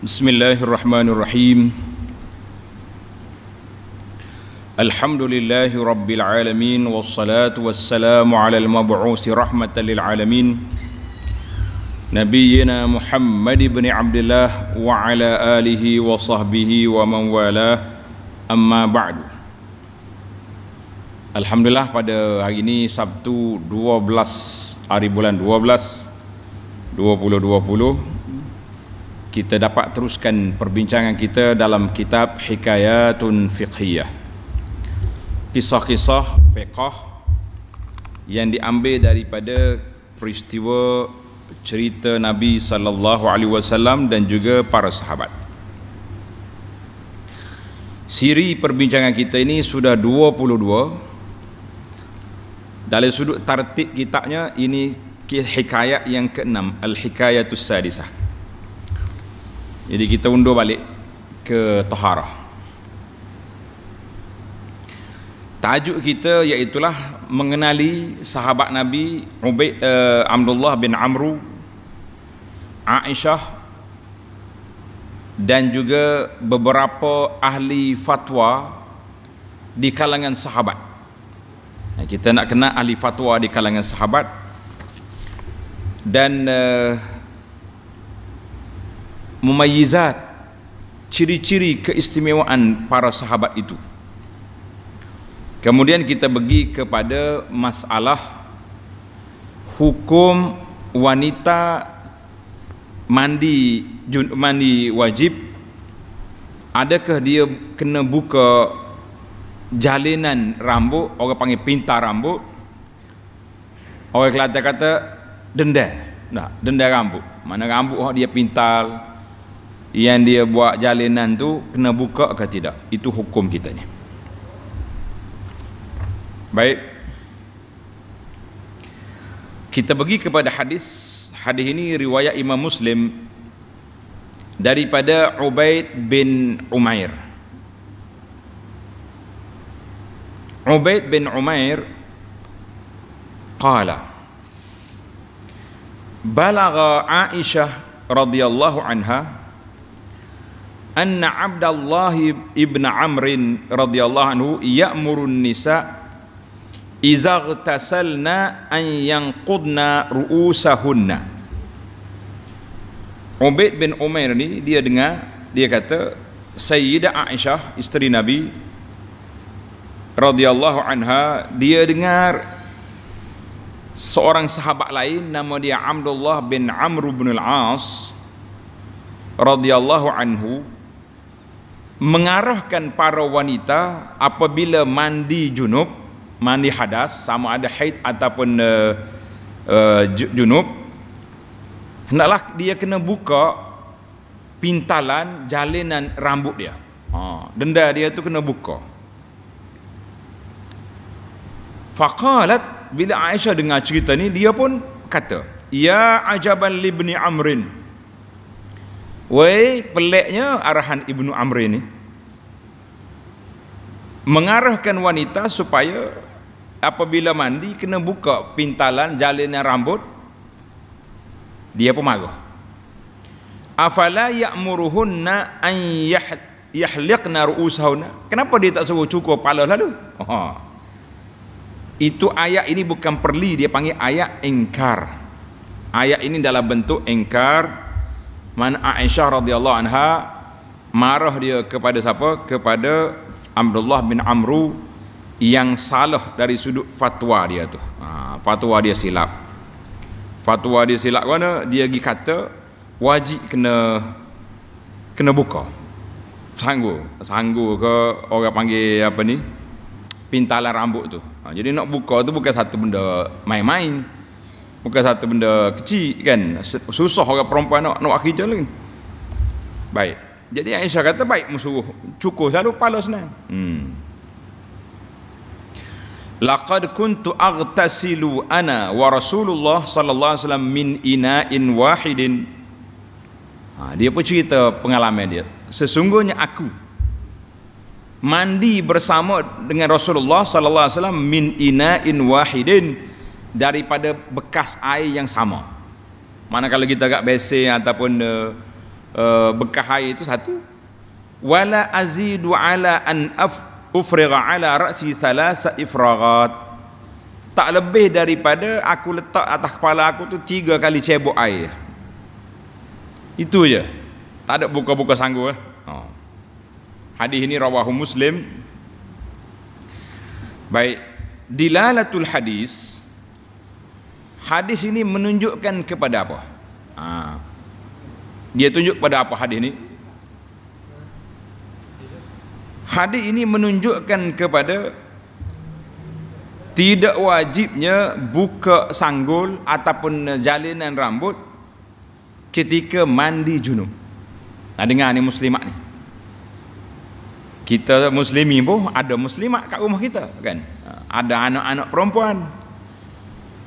Bismillahirrahmanirrahim Alhamdulillahi Rabbil Alamin Wassalatu wassalamu ala al-mab'usi rahmatan lil alamin Nabiyyina Muhammad ibn Abdullah Wa ala alihi wa sahbihi wa man wala Amma ba'du Alhamdulillah pada hari ini Sabtu 12 Hari bulan 12 2020 kita dapat teruskan perbincangan kita dalam kitab Hikayatun Fiqhiyah kisah-kisah fiqah yang diambil daripada peristiwa cerita Nabi sallallahu alaihi wasallam dan juga para sahabat. Siri perbincangan kita ini sudah 22. Dari sudut tartib kitabnya ini hikayat yang keenam al-hikayatus sadisah. Jadi kita undur balik ke taharah. Tajuk kita iaitu mengenali sahabat Nabi Ubaid uh, eh, Abdullah bin Amru Aisyah dan juga beberapa ahli fatwa di kalangan sahabat. Kita nak kenal ahli fatwa di kalangan sahabat dan uh, mumayyizat ciri-ciri keistimewaan para sahabat itu kemudian kita pergi kepada masalah hukum wanita mandi mandi wajib adakah dia kena buka jalinan rambut orang panggil pinta rambut orang kelata kata denda nah denda rambut mana rambut dia pintal yang dia buat jalinan tu kena buka ke tidak itu hukum kita ni baik kita pergi kepada hadis hadis ini riwayat Imam Muslim daripada Ubaid bin Umair Ubaid bin Umair qala balagha Aisyah radhiyallahu anha anna Abdullah ibn Amr radhiyallahu anhu ya'murun nisa idza ghtasalna an yanqudna ru'usahunna Ubaid bin Umair ni dia dengar dia kata Sayyidah Aisyah isteri Nabi radhiyallahu anha dia dengar seorang sahabat lain nama dia Abdullah bin Amr bin Al-As radhiyallahu anhu mengarahkan para wanita apabila mandi junub mandi hadas sama ada haid ataupun uh, uh, junub hendaklah dia kena buka pintalan jalinan rambut dia ha, denda dia tu kena buka faqalat bila Aisyah dengar cerita ni dia pun kata ya ajaban libni amrin Wei peliknya arahan ibnu Amr ini mengarahkan wanita supaya apabila mandi kena buka pintalan jalinnya rambut dia pun marah afala ya'muruhunna an yahliqna ru'usahunna kenapa dia tak suruh cukur kepala lalu oh. itu ayat ini bukan perli dia panggil ayat engkar ayat ini dalam bentuk engkar Man Aisyah radhiyallahu anha marah dia kepada siapa? Kepada Abdullah bin Amru yang salah dari sudut fatwa dia tu. Ha, fatwa dia silap. Fatwa dia silap mana? Dia pergi kata wajib kena kena buka. Sanggu, sanggu ke orang panggil apa ni? Pintalan rambut tu. Ha, jadi nak buka tu bukan satu benda main-main. Bukan satu benda kecil kan. Susah orang perempuan nak nak kerja lagi. Baik. Jadi Aisyah kata baik musuh cukup selalu pala senang. Hmm. Laqad kuntu aghtasilu ana wa Rasulullah sallallahu alaihi wasallam min ina'in wahidin. Ha, dia pun cerita pengalaman dia. Sesungguhnya aku mandi bersama dengan Rasulullah sallallahu alaihi wasallam min ina'in wahidin daripada bekas air yang sama. Mana kalau kita agak besar ataupun uh, uh, bekas air itu satu. Wala azidu ala an af ufriga ala ra'si thalasa ifragat. Tak lebih daripada aku letak atas kepala aku tu tiga kali cebok air. Itu je. Tak ada buka-buka sanggul. Eh? Ha. Hadis ini rawahu Muslim. Baik, dilalatul hadis hadis ini menunjukkan kepada apa ha. dia tunjuk kepada apa hadis ini hadis ini menunjukkan kepada tidak wajibnya buka sanggul ataupun jalinan rambut ketika mandi junub nah, dengar ni muslimat ni kita muslimi pun ada muslimat kat rumah kita kan ada anak-anak perempuan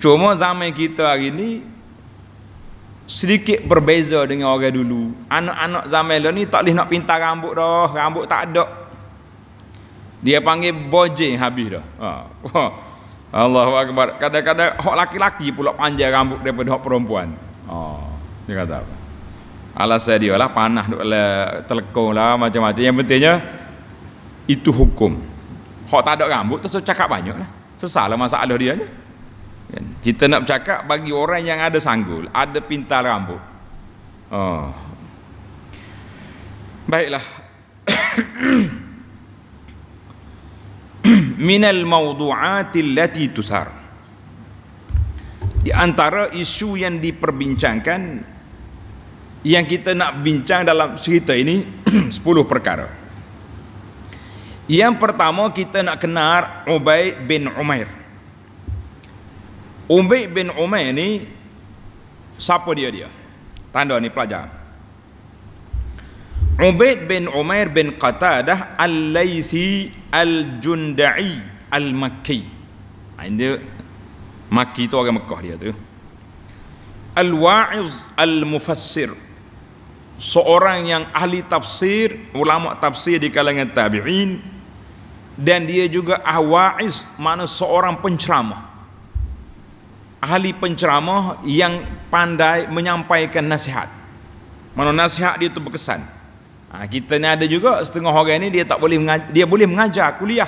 Cuma zaman kita hari ni sedikit berbeza dengan orang dulu. Anak-anak zaman dulu lah ni tak boleh nak pintar rambut dah, rambut tak ada. Dia panggil boje habis dah. Ha. ha. Allahu akbar. Kadang-kadang hok laki-laki pula panjang rambut daripada hok perempuan. Ha. Dia kata apa? Alasan dia lah panah duk le telekong lah macam-macam. Yang pentingnya itu hukum. Hok tak ada rambut tu so cakap banyak lah. Sesalah masalah dia ni. Kan? Kita nak bercakap bagi orang yang ada sanggul, ada pintar rambut. Oh. Baiklah. Min al-mawdu'ati allati tusar. Di antara isu yang diperbincangkan yang kita nak bincang dalam cerita ini 10 perkara. Yang pertama kita nak kenal Ubay bin Umair. Umbi bin Umay ni siapa dia dia? Tanda ni pelajar. Ubaid bin Umair bin Qatadah Al-Laythi Al-Jundai Al-Makki ah, Ini Makki itu orang Mekah dia tu Al-Wa'iz Al-Mufassir Seorang yang ahli tafsir Ulama tafsir di kalangan tabi'in Dan dia juga Ah-Wa'iz Mana seorang penceramah ahli penceramah yang pandai menyampaikan nasihat. Mana nasihat dia itu berkesan. Ha, kita ni ada juga setengah orang ni dia tak boleh mengajar, dia boleh mengajar kuliah.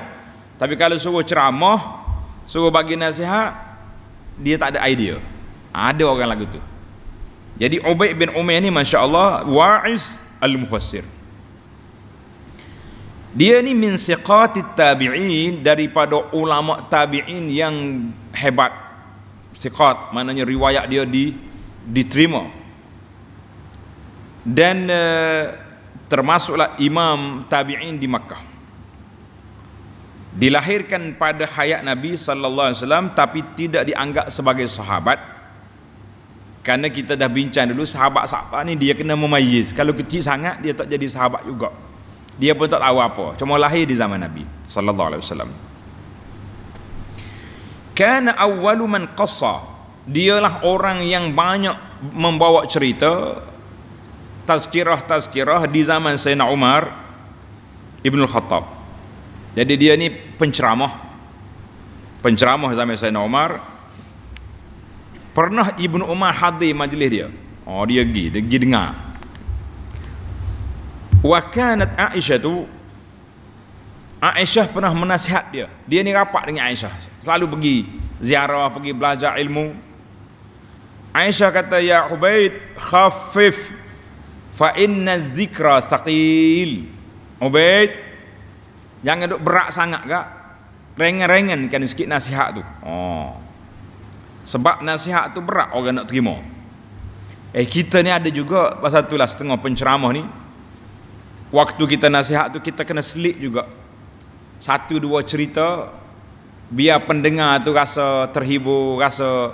Tapi kalau suruh ceramah, suruh bagi nasihat, dia tak ada idea. Ha, ada orang lagu tu. Jadi Ubaid bin Umair ni masya-Allah wa'iz al-mufassir. Dia ni min siqatit tabi'in daripada ulama tabi'in yang hebat siqat maknanya riwayat dia di diterima dan uh, termasuklah imam tabi'in di Makkah dilahirkan pada hayat Nabi sallallahu alaihi wasallam tapi tidak dianggap sebagai sahabat kerana kita dah bincang dulu sahabat siapa ni dia kena memayis kalau kecil sangat dia tak jadi sahabat juga dia pun tak tahu apa cuma lahir di zaman Nabi sallallahu alaihi wasallam kana awwalu man qassa dialah orang yang banyak membawa cerita tazkirah-tazkirah di zaman Sayyidina Umar Ibn Khattab jadi dia ni penceramah penceramah zaman Sayyidina Umar pernah Ibn Umar hadir majlis dia oh dia pergi, dia pergi dengar wa kanat Aisyah Aisyah pernah menasihat dia. Dia ni rapat dengan Aisyah. Selalu pergi ziarah, pergi belajar ilmu. Aisyah kata, Ya Ubaid, khafif fa inna zikra saqil. Ubaid, jangan duduk berat sangat kak. Rengen-rengen kan sikit nasihat tu. Oh. Sebab nasihat tu berat orang nak terima. Eh kita ni ada juga pasal itulah setengah penceramah ni. Waktu kita nasihat tu kita kena selit juga satu dua cerita biar pendengar tu rasa terhibur rasa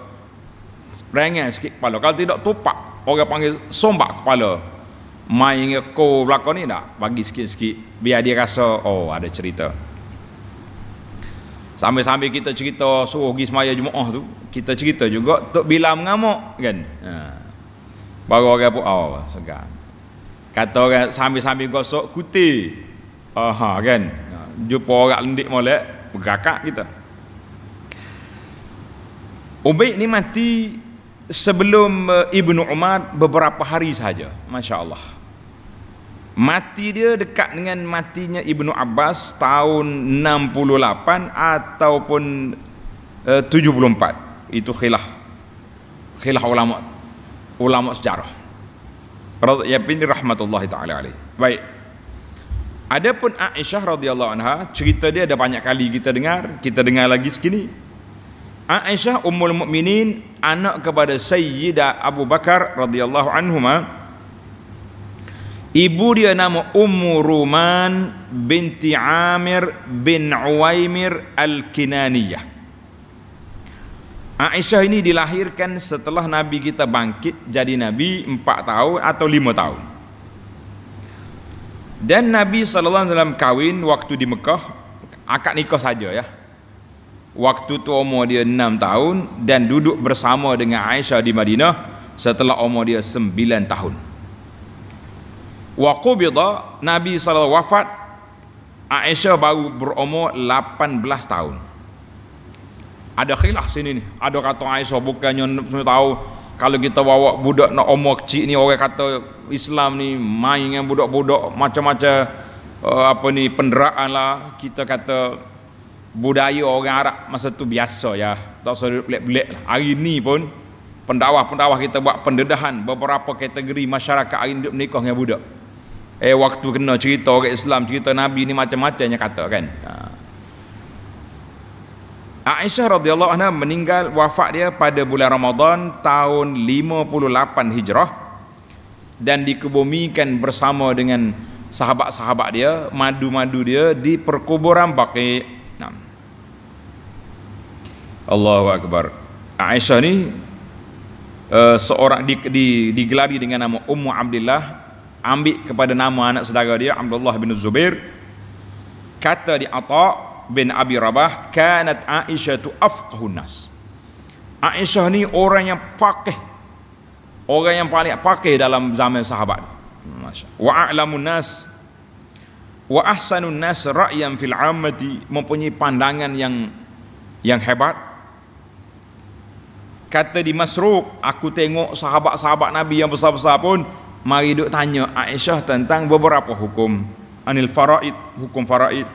rengeng sikit kepala kalau tidak tupak orang panggil sombak kepala main ko belakang ni tak bagi sikit-sikit biar dia rasa oh ada cerita sambil-sambil kita cerita suruh pergi semaya oh tu kita cerita juga tok bila mengamuk kan ha. baru orang pun oh segan kata orang sambil-sambil gosok kutih aha kan jumpa orang lendik molek bergakak kita Ubaid ni mati sebelum eh, Ibnu Umar beberapa hari saja Masya Allah mati dia dekat dengan matinya Ibnu Abbas tahun 68 ataupun 74 eh, itu khilaf khilaf ulama ulama sejarah Radhiyallahu anhu ya rahmatullahi taala alaihi baik Adapun Aisyah radhiyallahu anha, cerita dia ada banyak kali kita dengar, kita dengar lagi sekini. Aisyah ummul mukminin anak kepada Sayyida Abu Bakar radhiyallahu anhuma. Ibu dia nama Ummu Ruman binti Amir bin Uwaimir Al-Kinaniyah. Aisyah ini dilahirkan setelah Nabi kita bangkit jadi Nabi 4 tahun atau 5 tahun. Dan Nabi Sallallahu SAW dalam kahwin waktu di Mekah, akad nikah saja ya. Waktu tu umur dia 6 tahun dan duduk bersama dengan Aisyah di Madinah setelah umur dia 9 tahun. Waqubida Nabi SAW wafat, Aisyah baru berumur 18 tahun. Ada khilaf sini ni. Ada kata Aisyah bukannya 9 tahun kalau kita bawa budak nak umur kecil ni orang kata Islam ni main dengan budak-budak macam-macam uh, apa ni penderaan lah kita kata budaya orang Arab masa tu biasa ya tak usah belak-belak lah hari ni pun pendawah-pendawah kita buat pendedahan beberapa kategori masyarakat hari ni menikah dengan budak eh waktu kena cerita orang Islam cerita Nabi ni macam-macamnya kata kan haa Aisyah radhiyallahu anha meninggal wafat dia pada bulan Ramadan tahun 58 Hijrah dan dikebumikan bersama dengan sahabat-sahabat dia, madu-madu dia di perkuburan Baqi. Nah. Allahu akbar. Aisyah ni uh, seorang di, di, digelari dengan nama Ummu Abdullah ambil kepada nama anak saudara dia Abdullah bin Zubair kata di Atha' bin Abi Rabah kanat Aisyah tu afqahun nas Aisyah ni orang yang pakeh orang yang paling pakeh dalam zaman sahabat Masya. wa a'lamu nas wa ahsanu nas ra'yan fil ammati mempunyai pandangan yang yang hebat kata di Masruq aku tengok sahabat-sahabat Nabi yang besar-besar pun mari duk tanya Aisyah tentang beberapa hukum anil faraid hukum faraid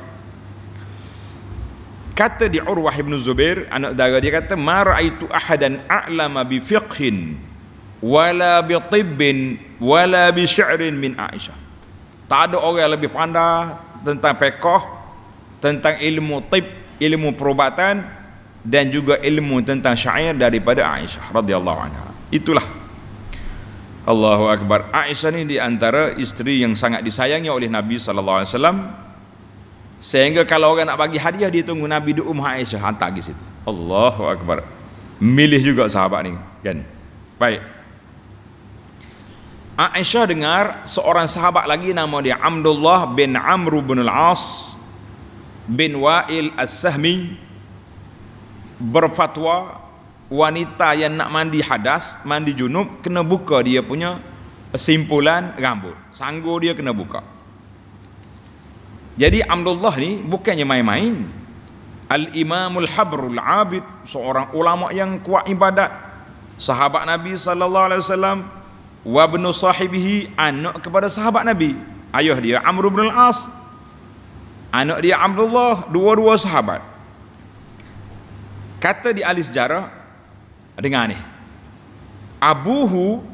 kata di Urwah ibn Zubair anak dara dia kata ma raaitu ahadan a'lama bi fiqhin wala bi tibbin wala bi syi'rin min Aisyah tak ada orang yang lebih pandai tentang fiqh tentang ilmu tib ilmu perubatan dan juga ilmu tentang syair daripada Aisyah radhiyallahu anha itulah Allahu akbar Aisyah ni di antara isteri yang sangat disayangi oleh Nabi sallallahu alaihi wasallam Sehingga kalau orang nak bagi hadiah dia tunggu Nabi di Ummu Aisyah ha, hantar ke situ. Allahu akbar. Milih juga sahabat ni kan. Baik. Aisyah dengar seorang sahabat lagi nama dia Abdullah bin Amr bin Al-As bin Wail As-Sahmi berfatwa wanita yang nak mandi hadas, mandi junub kena buka dia punya simpulan rambut. Sanggur dia kena buka. Jadi Abdullah ni bukannya main-main. Al-Imamul Habrul Abid seorang ulama yang kuat ibadat. Sahabat Nabi sallallahu alaihi wasallam wa ibnu sahibihi anak kepada sahabat Nabi. Ayah dia Amr bin Al-As. Anak dia Abdullah, dua-dua sahabat. Kata di ahli sejarah dengar ni. Abuhu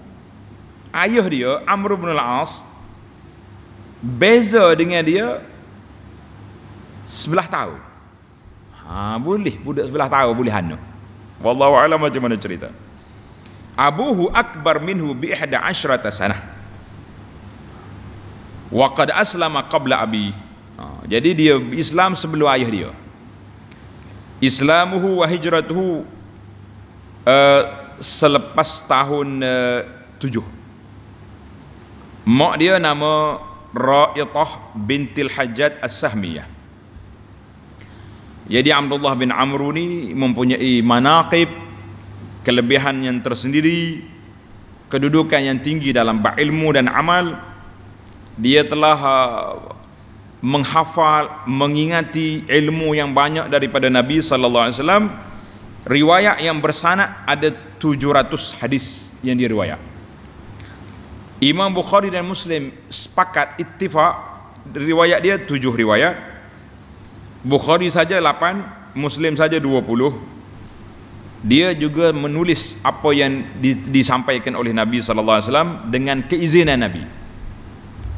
ayah dia Amr bin Al-As beza dengan dia sebelah tahu ha, boleh budak sebelah tahu boleh hanu wallahu alam macam mana cerita abuhu akbar minhu bi ihda asyrata sanah wa qad aslama qabla abi ha, jadi dia Islam sebelum ayah dia islamuhu wa hijratuhu uh, selepas tahun eh, tujuh mak dia nama Ra'itah bintil Hajjat As-Sahmiyah jadi Abdullah bin Amru ni mempunyai manaqib kelebihan yang tersendiri, kedudukan yang tinggi dalam ilmu dan amal. Dia telah uh, menghafal, mengingati ilmu yang banyak daripada Nabi sallallahu alaihi wasallam. Riwayat yang bersanad ada 700 hadis yang diriwayat. Imam Bukhari dan Muslim sepakat ittifaq riwayat dia 7 riwayat. Bukhari saja 8, Muslim saja 20. Dia juga menulis apa yang disampaikan oleh Nabi sallallahu alaihi wasallam dengan keizinan Nabi.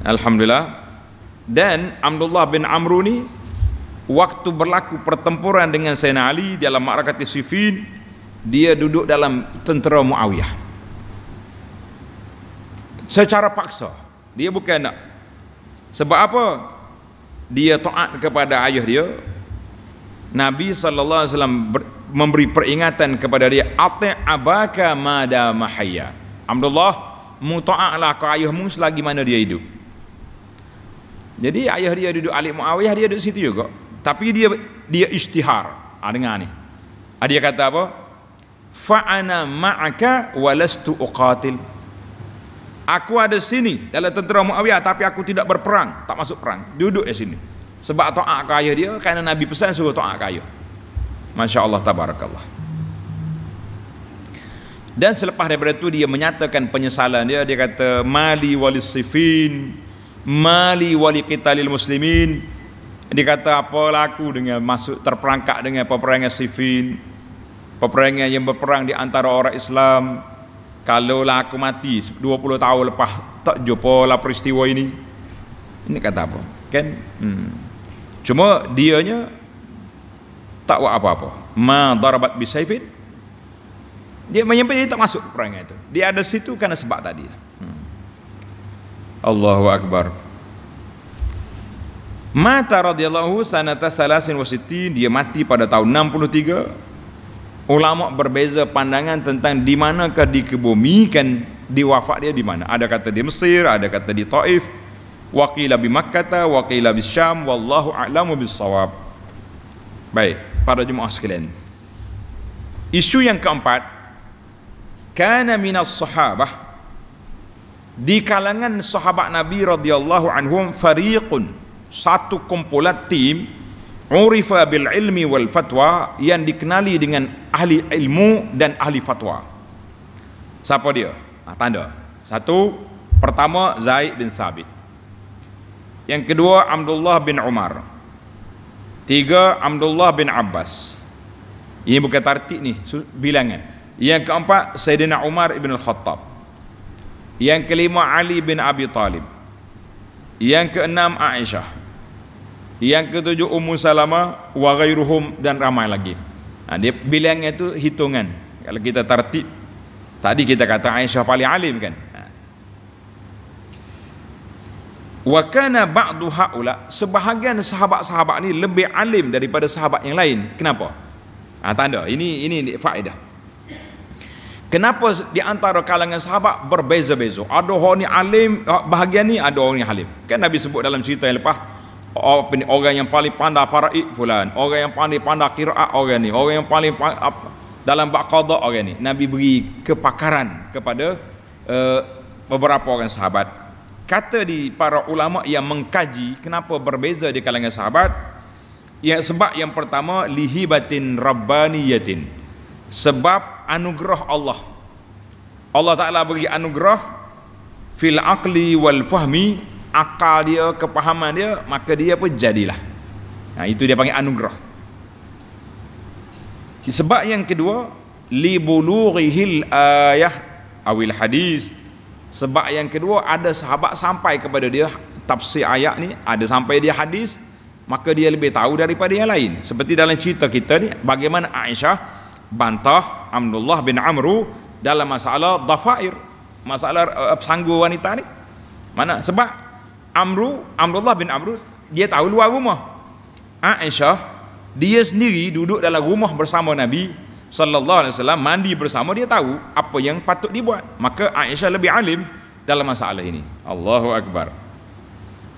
Alhamdulillah. Dan Abdullah bin Amruni waktu berlaku pertempuran dengan Sayyidina Ali dalam Ma'rakat Siffin, dia duduk dalam tentera Muawiyah. Secara paksa. Dia bukan nak. Sebab apa? dia taat kepada ayah dia Nabi saw memberi peringatan kepada dia ati abaka madamahaya. mahya Abdullah mu taatlah ke ayahmu selagi mana dia hidup jadi ayah dia duduk Ali Muawiyah dia duduk situ juga tapi dia dia istihar ha, dengar ni ah, dia kata apa Faana ana ma'aka walastu uqatil aku ada sini dalam tentera Muawiyah tapi aku tidak berperang tak masuk perang duduk di sini sebab to'ak kaya dia kerana Nabi pesan suruh to'ak kaya Masya Allah Tabarakallah dan selepas daripada itu dia menyatakan penyesalan dia dia kata mali walis sifin mali wali kita muslimin dia kata apa laku dengan masuk terperangkap dengan peperangan sifin peperangan yang berperang di antara orang Islam kalaulah aku mati 20 tahun lepas tak jumpa lah peristiwa ini ini kata apa kan hmm. cuma dianya tak buat apa-apa ma darabat bisaifin dia menyampai dia tak masuk perangai itu dia ada situ kerana sebab tadi lah. hmm. Allahu Akbar Mata radhiyallahu sanata 63 dia mati pada tahun 63 ulama berbeza pandangan tentang di manakah dikebumikan di wafat dia di mana ada kata di Mesir ada kata di Taif waqila bi Makkah waqila bi Syam wallahu a'lamu sawab. baik para jemaah sekalian isu yang keempat kana min sahabah di kalangan sahabat Nabi radhiyallahu anhum fariqun satu kumpulan tim urifa bil ilmi wal fatwa yang dikenali dengan ahli ilmu dan ahli fatwa siapa dia nah, ha, tanda satu pertama Zaid bin Sabit yang kedua Abdullah bin Umar tiga Abdullah bin Abbas ini bukan tartik ni bilangan yang keempat Sayyidina Umar ibn Al-Khattab yang kelima Ali bin Abi Talib yang keenam Aisyah yang ketujuh Ummu Salamah wa ghairuhum dan ramai lagi ha, dia bilang itu hitungan kalau kita tertib tadi kita kata Aisyah paling alim kan ha. wa kana ba'du ha'ula sebahagian sahabat-sahabat ni lebih alim daripada sahabat yang lain kenapa ha, tanda ini ini faedah kenapa di antara kalangan sahabat berbeza-beza ada orang ni alim ha, bahagian ni ada orang ni alim kan nabi sebut dalam cerita yang lepas orang yang paling pandai faraid fulan orang yang paling pandai qiraat orang ni orang yang paling dalam bab qada orang ni nabi beri kepakaran kepada uh, beberapa orang sahabat kata di para ulama yang mengkaji kenapa berbeza di kalangan sahabat yang sebab yang pertama lihi batin, rabbaniyatin sebab anugerah Allah Allah Taala beri anugerah fil aqli wal fahmi akal dia, kepahaman dia, maka dia pun jadilah. Ha, itu dia panggil anugerah. Sebab yang kedua, li bulughil ayah awil hadis. Sebab yang kedua ada sahabat sampai kepada dia tafsir ayat ni, ada sampai dia hadis, maka dia lebih tahu daripada yang lain. Seperti dalam cerita kita ni, bagaimana Aisyah bantah Abdullah bin Amru dalam masalah dafair, masalah uh, eh, sanggu wanita ni. Mana? Sebab Amru Amrullah bin Amru dia tahu luar rumah ha, Aisyah dia sendiri duduk dalam rumah bersama Nabi sallallahu alaihi wasallam mandi bersama dia tahu apa yang patut dibuat maka Aisyah lebih alim dalam masalah ini Allahu akbar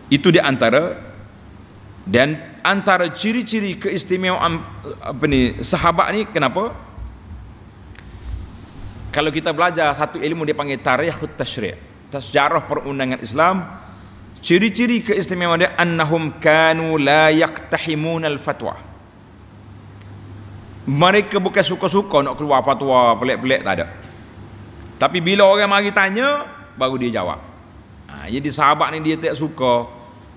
itu di antara dan antara ciri-ciri keistimewaan apa ni sahabat ni kenapa kalau kita belajar satu ilmu dia panggil tarikh tasyri' sejarah perundangan Islam ciri-ciri keistimewaan dia annahum kanu la al fatwa mereka bukan suka-suka nak keluar fatwa pelik-pelik tak ada tapi bila orang mari tanya baru dia jawab ha, jadi sahabat ni dia tak suka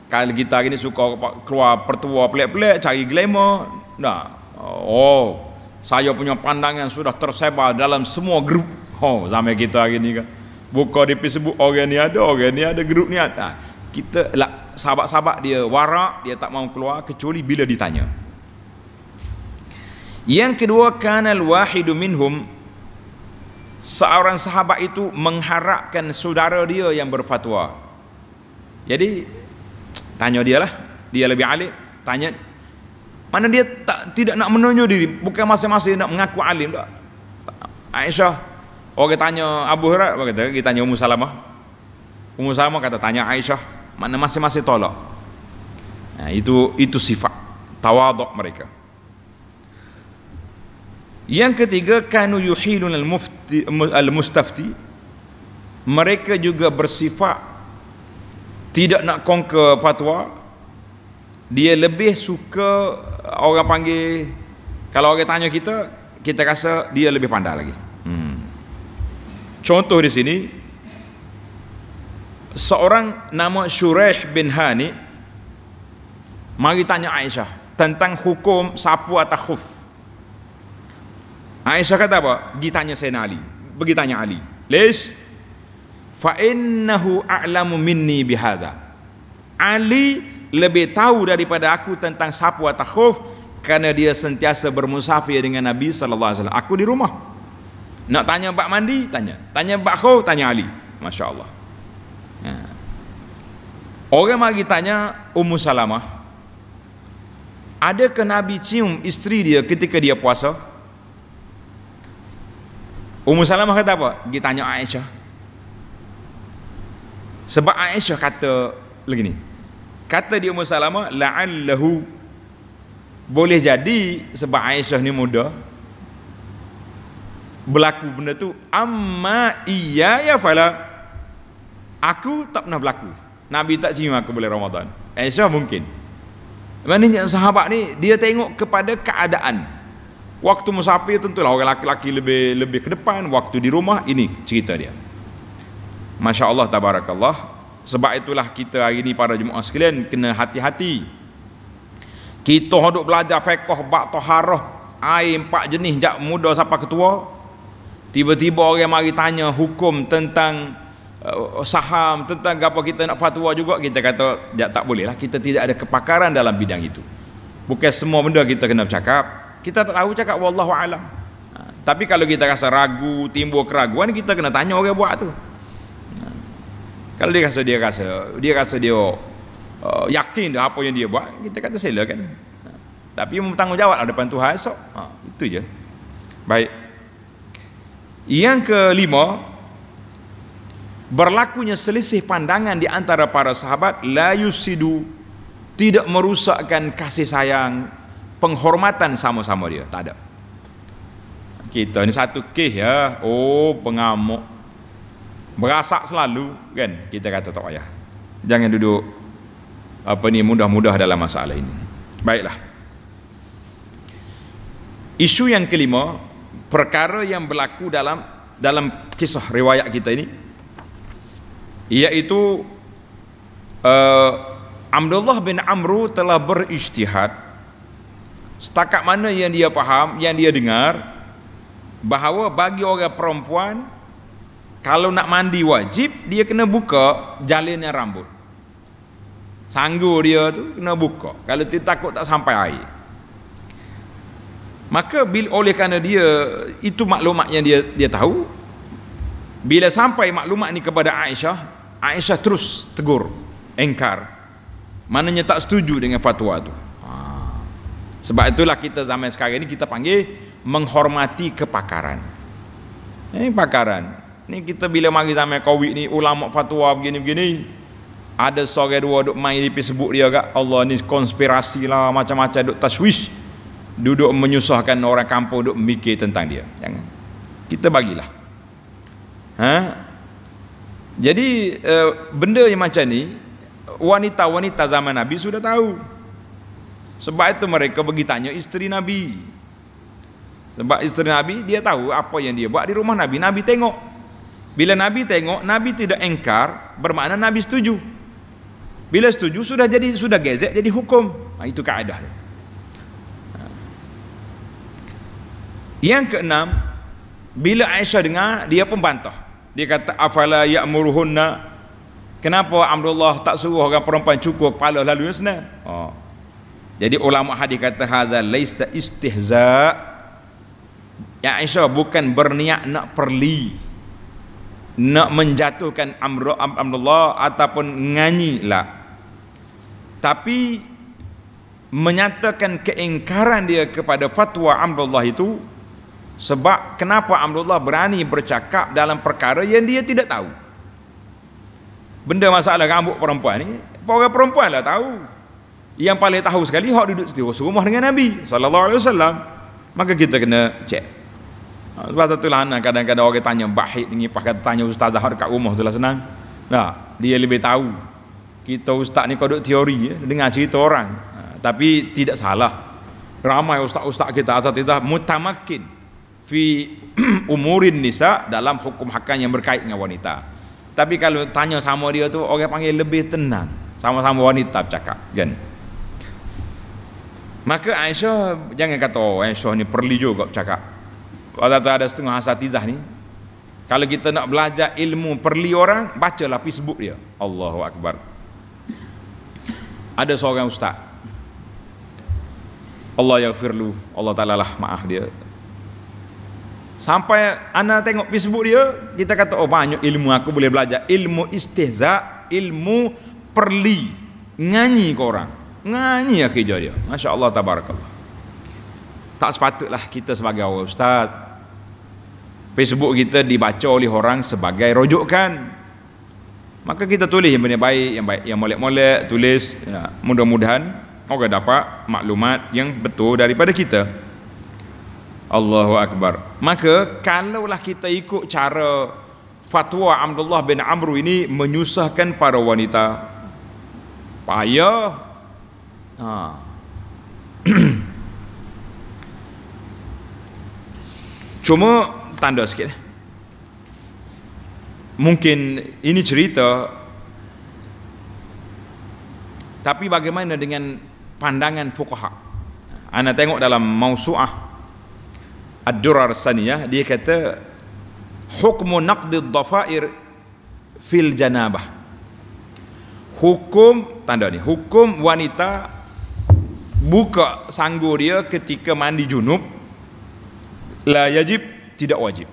kalau kita hari ni suka keluar pertua pelik-pelik cari glamour Nah, oh saya punya pandangan sudah tersebar dalam semua grup oh zaman kita hari ni kan buka di Facebook orang ni ada orang ni ada grup ni ada ha, kita lah, sahabat-sahabat dia warak dia tak mau keluar kecuali bila ditanya yang kedua kanal wahidu minhum seorang sahabat itu mengharapkan saudara dia yang berfatwa jadi tanya dia lah dia lebih alim tanya mana dia tak tidak nak menunjuk diri bukan masing-masing nak mengaku alim tak Aisyah orang tanya Abu Hurairah kata kita tanya Ummu Salamah Ummu Salamah kata tanya Aisyah mana masing-masing tolak nah, ha, itu itu sifat tawaduk mereka yang ketiga kanu yuhilun al mustafti mereka juga bersifat tidak nak kongke fatwa dia lebih suka orang panggil kalau orang tanya kita kita rasa dia lebih pandai lagi hmm. contoh di sini seorang nama Shureh bin Hani mari tanya Aisyah tentang hukum sapu atau khuf Aisyah kata apa? pergi tanya Sayyidina Ali pergi tanya Ali Lish fa innahu a'lamu minni bihada. Ali lebih tahu daripada aku tentang sapu atau khuf kerana dia sentiasa bermusafir dengan Nabi sallallahu alaihi wasallam aku di rumah nak tanya bab mandi tanya tanya bab khuf tanya Ali masya-Allah Orang mari tanya Ummu Salamah Adakah Nabi cium isteri dia ketika dia puasa? Ummu Salamah kata apa? Dia tanya Aisyah Sebab Aisyah kata lagi ni Kata dia Ummu Salamah La'allahu Boleh jadi sebab Aisyah ni muda Berlaku benda tu Amma iya ya fala Aku tak pernah berlaku Nabi tak cium aku boleh Ramadan. Insya mungkin. Maknanya sahabat ni dia tengok kepada keadaan. Waktu musafir tentulah orang laki-laki lebih lebih ke depan, waktu di rumah ini cerita dia. Masya Allah tabarakallah. Sebab itulah kita hari ini para jemaah sekalian kena hati-hati. Kita hendak belajar fiqh bab taharah air empat jenis jak muda sampai ketua. Tiba-tiba orang mari tanya hukum tentang uh, saham tentang apa kita nak fatwa juga kita kata ya, tak boleh lah kita tidak ada kepakaran dalam bidang itu bukan semua benda kita kena bercakap kita tak tahu cakap wallahu alam ha, tapi kalau kita rasa ragu timbul keraguan kita kena tanya orang buat tu ha. kalau dia rasa dia rasa dia rasa dia uh, yakin dah apa yang dia buat kita kata silakan kan tapi bertanggungjawab lah depan Tuhan esok ha, itu je baik yang kelima berlakunya selisih pandangan di antara para sahabat la yusidu tidak merusakkan kasih sayang penghormatan sama-sama dia tak ada kita ini satu kih ya oh pengamuk berasak selalu kan kita kata tak payah jangan duduk apa ni mudah-mudah dalam masalah ini baiklah isu yang kelima perkara yang berlaku dalam dalam kisah riwayat kita ini iaitu uh, Abdullah bin Amru telah berijtihad setakat mana yang dia faham, yang dia dengar bahawa bagi orang perempuan kalau nak mandi wajib dia kena buka jalinnya rambut sanggul dia tu kena buka kalau dia takut tak sampai air maka bila oleh kerana dia itu maklumat yang dia dia tahu bila sampai maklumat ni kepada Aisyah Aisyah terus tegur, engkar. Mananya tak setuju dengan fatwa itu. Ha. Sebab itulah kita zaman sekarang ini kita panggil menghormati kepakaran. Ini eh, pakaran. Ini kita bila mari zaman Covid ni ulama fatwa begini-begini ada sore dua duk main di Facebook dia agak Allah ni konspirasi lah macam-macam duk taswish duduk menyusahkan orang kampung duk mikir tentang dia jangan kita bagilah ha jadi uh, benda yang macam ni wanita-wanita zaman Nabi sudah tahu. Sebab itu mereka pergi tanya isteri Nabi. Sebab isteri Nabi dia tahu apa yang dia buat di rumah Nabi. Nabi tengok. Bila Nabi tengok, Nabi tidak engkar, bermakna Nabi setuju. Bila setuju sudah jadi sudah gezek jadi hukum. Nah, ha, itu kaedah dia. Yang keenam, bila Aisyah dengar, dia pembantah dia kata afala ya'muruhunna kenapa Abdullah tak suruh orang perempuan cukur kepala lalu ya sana oh. jadi ulama hadis kata hazal laista istihza ya Aisyah bukan berniat nak perli nak menjatuhkan Amru Abdullah ataupun nganyi lah tapi menyatakan keingkaran dia kepada fatwa Abdullah itu sebab kenapa Abdullah berani bercakap dalam perkara yang dia tidak tahu. Benda masalah rambut perempuan ni, orang perempuan lah tahu. Yang paling tahu sekali, hak duduk di rumah dengan Nabi Sallallahu Alaihi Wasallam. Maka kita kena cek. Ha, sebab satu lah anak kadang-kadang orang tanya bahit ni, kata tanya ustazah dekat rumah tu lah senang. Nah, dia lebih tahu. Kita ustaz ni kodok teori ya, dengar cerita orang. Ha, tapi tidak salah. Ramai ustaz-ustaz kita asal tidak mutamakin fi umurin nisa dalam hukum hakkan yang berkait dengan wanita. Tapi kalau tanya sama dia tu orang panggil lebih tenang. Sama-sama wanita bercakap, kan? Maka Aisyah jangan kata oh, Aisyah ni perli juga bercakap. Kalau ada setengah asatizah ni kalau kita nak belajar ilmu perli orang, bacalah Facebook dia. Allahu Akbar. Ada seorang ustaz. Allah yaghfirlu. Allah Ta'ala lah maaf dia. Sampai anak tengok Facebook dia, kita kata oh banyak ilmu aku boleh belajar. Ilmu istihza, ilmu perli. Nganyi kau orang. Nganyi akhirnya dia. Masya-Allah tabarakallah. Tak sepatutlah kita sebagai orang ustaz Facebook kita dibaca oleh orang sebagai rujukan. Maka kita tulis yang baik, yang baik, yang molek-molek, tulis ya, mudah-mudahan orang dapat maklumat yang betul daripada kita. Allahu Akbar. Maka kalaulah kita ikut cara fatwa Abdullah bin Amru ini menyusahkan para wanita. Payah. Ha. Cuma tanda sikit. Eh. Mungkin ini cerita tapi bagaimana dengan pandangan fuqaha? Anda tengok dalam mausuah Ad-Durar Saniyah dia kata hukum naqd dhafair fil janabah. Hukum tanda ni, hukum wanita buka sanggur dia ketika mandi junub la yajib tidak wajib.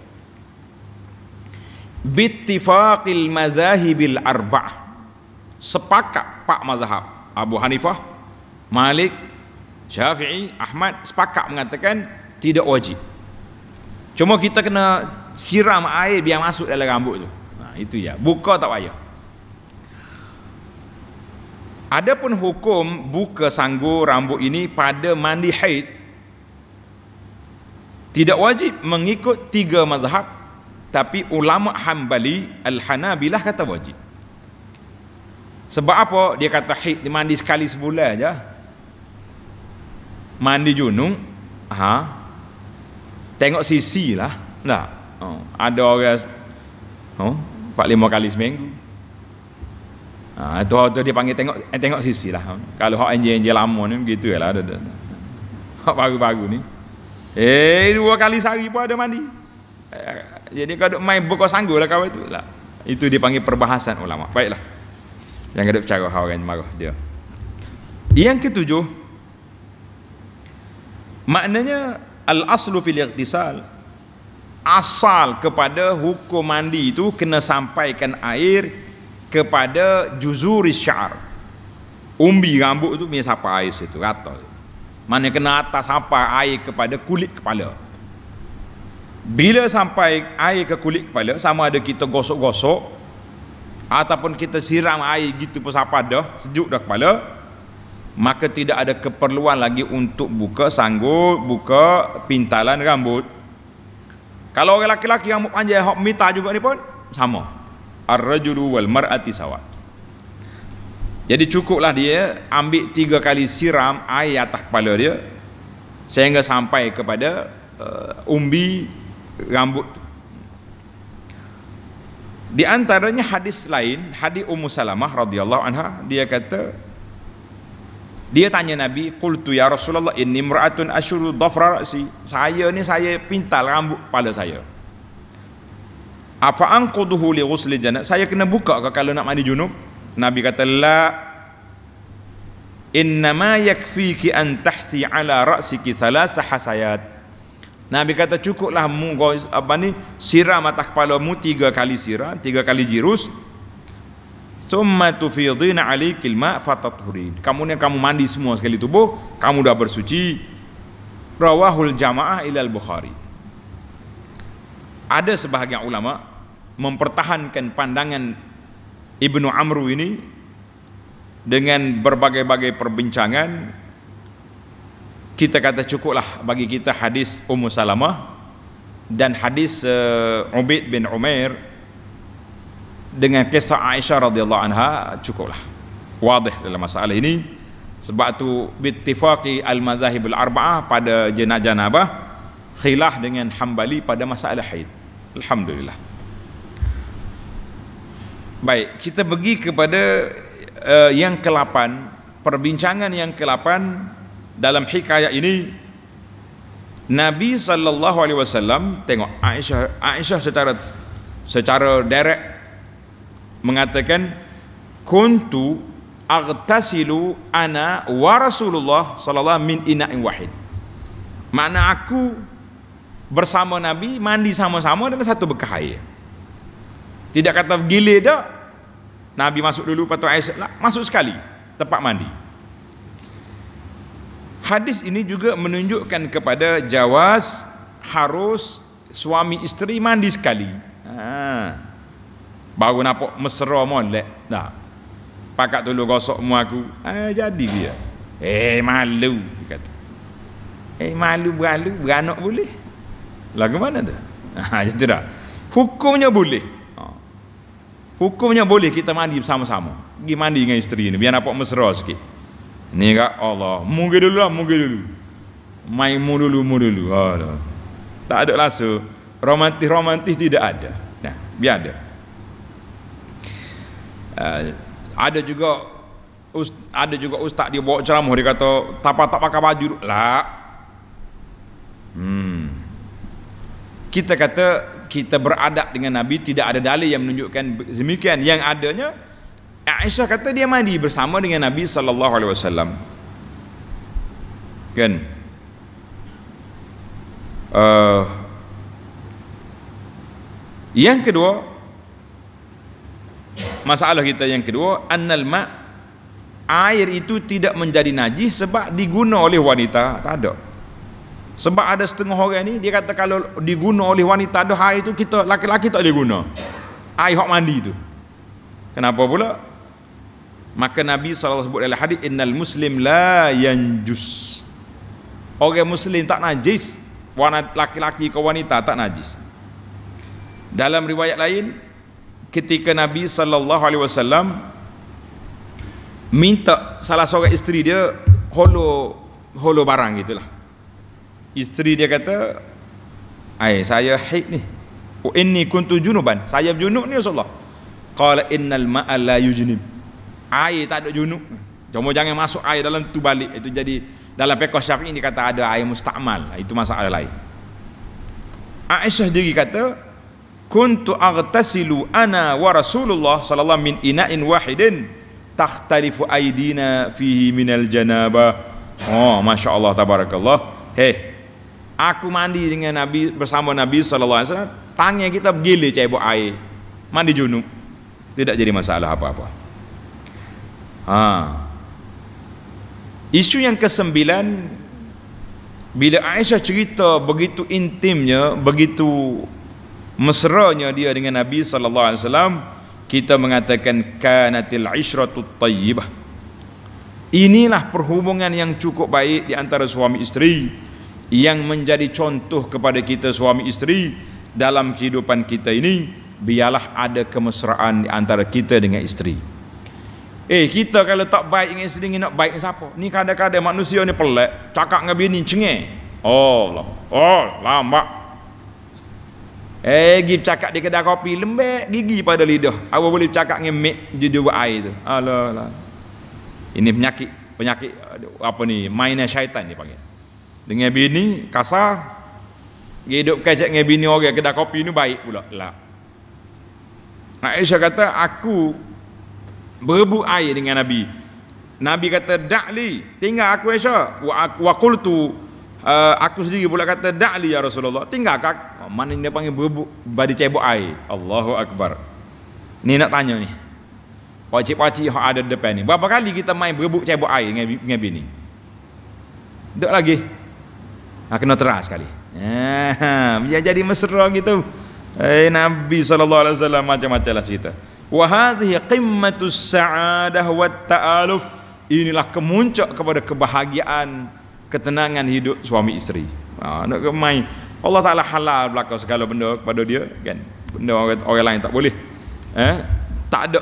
Bittifaqil mazahibil arba'ah. Sepakat pak mazhab Abu Hanifah, Malik, Syafi'i, Ahmad sepakat mengatakan tidak wajib. Cuma kita kena siram air biar masuk dalam rambut tu. Ha, itu ya. Buka tak payah. Adapun hukum buka sanggur rambut ini pada mandi haid tidak wajib mengikut tiga mazhab tapi ulama Hambali Al-Hanabilah kata wajib. Sebab apa dia kata haid dia mandi sekali sebulan aja. Mandi junung, ha, Tengok sisi lah. Nah, oh, ada orang oh, 4 5 kali seminggu. Ah, itu waktu dia panggil tengok eh, tengok sisi lah. Kalau hak enje-enje lama ni begitu lah. Ada, ada. Hak baru-baru ni. Eh, dua kali sehari pun ada mandi. Eh, jadi kau duk main bekas sanggulah lah tu. Lah. Itu dia panggil perbahasan ulama. Baiklah. Yang ada bercakap hal yang marah dia. Yang ketujuh. Maknanya al aslu fil iqtisal asal kepada hukum mandi itu kena sampaikan air kepada juzuri syar umbi rambut itu punya sapa air situ rata mana kena atas sampai air kepada kulit kepala bila sampai air ke kulit kepala sama ada kita gosok-gosok ataupun kita siram air gitu pun sapa dah sejuk dah kepala maka tidak ada keperluan lagi untuk buka sanggul, buka pintalan rambut. Kalau orang lelaki-lelaki yang panjang, hok mita juga ni pun sama. Ar-rajulu wal mar'ati sawa. Jadi cukuplah dia ambil tiga kali siram air atas kepala dia sehingga sampai kepada uh, umbi rambut. Di antaranya hadis lain, hadis Ummu Salamah radhiyallahu anha, dia kata, dia tanya Nabi, "Qultu ya Rasulullah, inni mar'atun ashuru dhafra ra'si." Saya ni saya pintal rambut kepala saya. Apa anquduhu li ghusli janab? Saya kena buka ke kalau nak mandi junub? Nabi kata, "La. Inna ma yakfiki an tahthi ala ra'siki thalasa hasayat." Nabi kata, "Cukuplah mu apa ni? Siram atas kepala mu tiga kali siram, tiga kali jirus." Summa tufidhina alaikil ma fatathurin. Kamu ni, kamu mandi semua sekali tubuh, kamu dah bersuci. Rawahul jamaah ila al-Bukhari. Ada sebahagian ulama mempertahankan pandangan Ibnu Amru ini dengan berbagai-bagai perbincangan kita kata cukuplah bagi kita hadis Ummu Salamah dan hadis uh, Ubaid bin Umair dengan kisah Aisyah radhiyallahu anha cukuplah. Wadih dalam masalah ini. Sebab tu bittifaqi al-mazahib al-arba'ah pada jenak janabah khilaf dengan Hambali pada masalah haid. Alhamdulillah. Baik, kita pergi kepada uh, yang ke-8, perbincangan yang ke-8 dalam hikayat ini Nabi sallallahu alaihi wasallam tengok Aisyah Aisyah secara secara direct mengatakan kuntu aghtasilu ana wa rasulullah sallallahu min ina'in wahid makna aku bersama nabi mandi sama-sama dalam satu bekas air tidak kata gila dah nabi masuk dulu patut air lah, masuk sekali tempat mandi hadis ini juga menunjukkan kepada jawaz harus suami isteri mandi sekali ha. Baru nampak mesra molek. Nah. Pakak tulu gosok mu aku. Eh jadi dia. Eh malu dia kata. Eh malu beralu beranak boleh. Lagu mana tu? Ha ah, jadi dah. Hukumnya boleh. Ha. Hukumnya boleh kita mandi bersama-sama. Pergi mandi dengan isteri ni biar nampak mesra sikit. Ni kak Allah. Mungkin dulu lah, mungkin dulu. Main mu dulu, mu dulu. Allah. Tak ada rasa. Romantis-romantis tidak ada. Nah, biar ada. Eh, ada juga ust, ada juga ustaz dia bawa ceramah dia kata tapa tak pakai baju lah hmm. kita kata kita beradab dengan Nabi tidak ada dalil yang menunjukkan demikian yang adanya Aisyah kata dia mandi bersama dengan Nabi sallallahu alaihi wasallam. Kan? Uh, yang kedua, masalah kita yang kedua annal ma air itu tidak menjadi najis sebab diguna oleh wanita tak ada sebab ada setengah orang ni dia kata kalau diguna oleh wanita ada air itu kita laki-laki tak boleh guna air hak mandi itu kenapa pula maka Nabi SAW sebut dalam hadis innal muslim la yanjus orang muslim tak najis wanita laki-laki ke wanita tak najis dalam riwayat lain ketika Nabi sallallahu alaihi wasallam minta salah seorang isteri dia holo holo barang gitulah. Isteri dia kata, "Ai, saya haid ni. Wa oh, inni kuntu junuban. Saya junub ni Rasulullah." Qala innal ma'a la yujnib. Air tak ada junub. Cuma jangan masuk air dalam tu balik itu jadi dalam fiqh syafi'i ini kata ada air musta'mal, Itu masalah lain. Aisyah diri kata, kuntu aghtasilu ana wa rasulullah sallallahu min ina'in wahidin takhtalifu aidina fihi min al janaba oh masyaallah tabarakallah Heh, aku mandi dengan nabi bersama nabi sallallahu alaihi wasallam tangan kita gile cebok air mandi junub tidak jadi masalah apa-apa ha isu yang kesembilan bila Aisyah cerita begitu intimnya begitu mesranya dia dengan Nabi sallallahu alaihi wasallam kita mengatakan kanatil isyratu tayyibah inilah perhubungan yang cukup baik di antara suami isteri yang menjadi contoh kepada kita suami isteri dalam kehidupan kita ini biarlah ada kemesraan di antara kita dengan isteri eh kita kalau tak baik dengan isteri ni nak baik dengan siapa ni kadang-kadang manusia ni pelak cakap dengan bini cengeng oh Allah oh lambat Eh, pergi cakap di kedai kopi, lembek gigi pada lidah. Awak boleh cakap dengan mik je dua air tu. Alah, alah. Ini penyakit, penyakit apa ni, Mainnya syaitan dia panggil. Dengan bini, kasar. Dia hidup kacak dengan bini orang kedai kopi ni baik pula. Alah. Aisyah kata, aku berebut air dengan Nabi. Nabi kata, dakli tinggal aku Aisyah. Wa, wa kultu, uh, aku sendiri pula kata da'li ya Rasulullah tinggal kak oh, mana dia panggil berebut badi cebok air Allahu Akbar ni nak tanya ni pakcik-pakcik yang ada depan ni berapa kali kita main berebut cebok air dengan, dengan bini tak lagi nak kena teras sekali ya, ha, jadi mesra gitu eh Nabi SAW macam-macam lah cerita wahadihi qimmatus sa'adah wa ta'aluf inilah kemuncak kepada kebahagiaan ketenangan hidup suami isteri. Ha, nak kemai Allah Taala halal berlaku segala benda kepada dia kan. Benda orang, orang lain tak boleh. Eh? Tak ada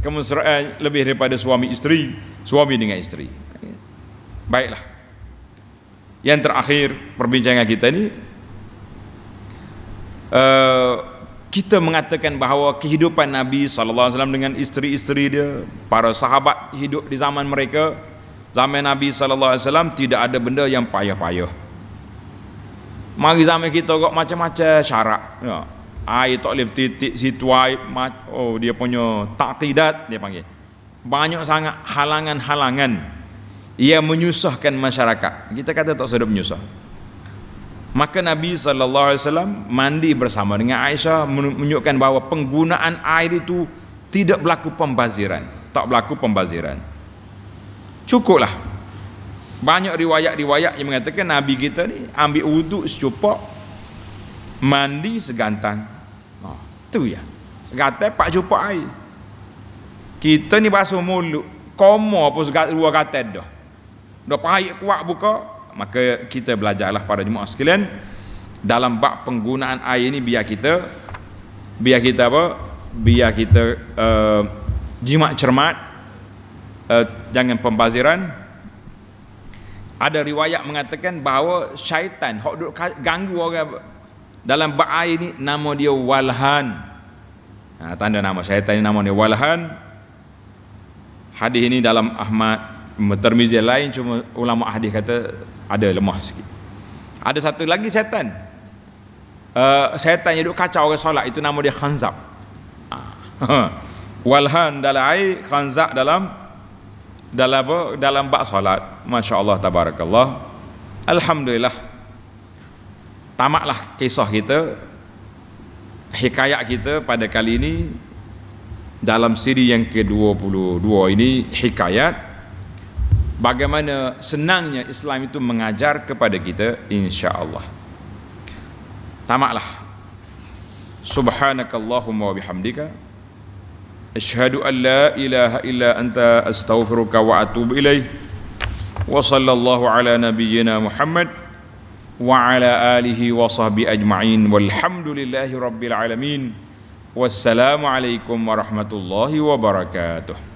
kemesraan lebih daripada suami isteri, suami dengan isteri. Baiklah. Yang terakhir perbincangan kita ini uh, eh, kita mengatakan bahawa kehidupan Nabi saw dengan isteri-isteri dia, para sahabat hidup di zaman mereka zaman Nabi sallallahu alaihi wasallam tidak ada benda yang payah-payah. Mari zaman kita kok macam-macam syarak. Ya. Ai tak boleh titik situ ai oh dia punya taqidat dia panggil. Banyak sangat halangan-halangan yang menyusahkan masyarakat. Kita kata tak sedap menyusah. Maka Nabi sallallahu alaihi wasallam mandi bersama dengan Aisyah menunjukkan bahawa penggunaan air itu tidak berlaku pembaziran, tak berlaku pembaziran. Cukuplah banyak riwayat-riwayat yang mengatakan Nabi kita ni ambil wuduk secupok mandi segantang oh, ha, tu ya segantai pak cupak air kita ni basuh mulut koma apa segat dua kata dah dah pahit kuat buka maka kita belajarlah pada jemaah sekalian dalam bab penggunaan air ini biar kita biar kita apa biar kita uh, jimat cermat uh, jangan pembaziran ada riwayat mengatakan bahawa syaitan hok duk ganggu orang dalam ba'ai ni nama dia walhan ha, tanda nama syaitan ni nama dia walhan hadis ini dalam Ahmad Tirmizi lain cuma ulama hadis kata ada lemah sikit ada satu lagi syaitan uh, syaitan yang duk kacau orang solat itu nama dia khanzab ha. walhan dalam air khanzab dalam dalam apa? dalam bab solat masya-Allah tabarakallah alhamdulillah tamatlah kisah kita hikayat kita pada kali ini dalam siri yang ke-22 ini hikayat bagaimana senangnya Islam itu mengajar kepada kita insya-Allah tamatlah subhanakallahumma wa bihamdika أشهد أن لا إله إلا أنت أستغفرك وأتوب إليه وصلى الله على نبينا محمد وعلى آله وصحبه أجمعين والحمد لله رب العالمين والسلام عليكم ورحمة الله وبركاته